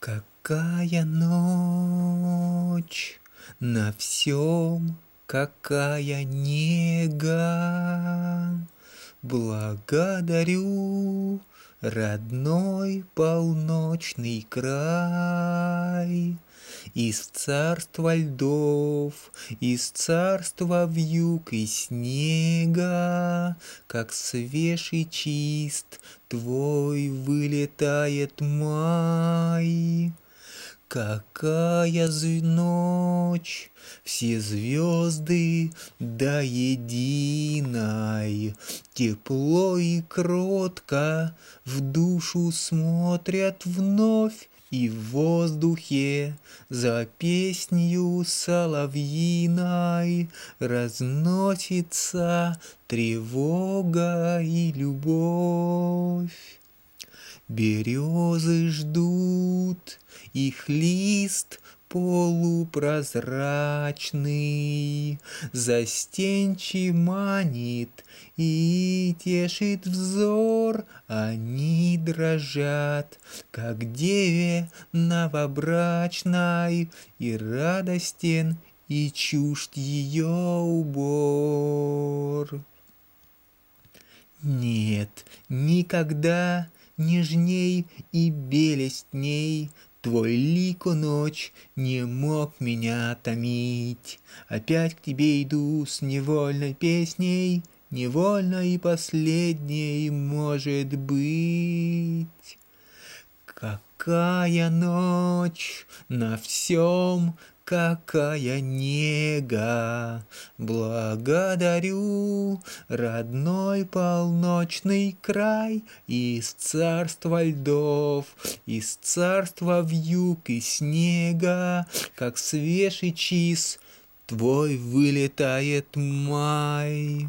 Какая ночь на всем, какая нега. Благодарю родной полночный край. Из царства льдов, из царства вьюг и снега, Как свеж и чист твой вылетает май. Какая же ночь, все звезды до единой, Тепло и кротко в душу смотрят вновь, И в воздухе за песнью соловьиной Разносится тревога и любовь. Березы ждут цветут, их лист полупрозрачный, Застенчив манит и тешит взор, Они дрожат, как деве новобрачной, И радостен, и чужд ее убор. Нет, никогда нежней и белестней, Твой лик, о ночь, не мог меня томить. Опять к тебе иду с невольной песней, Невольно и последней может быть. Как Какая ночь на всем, какая нега. Благодарю родной полночный край из царства льдов, из царства вьюг и снега, как свежий чиз твой вылетает май.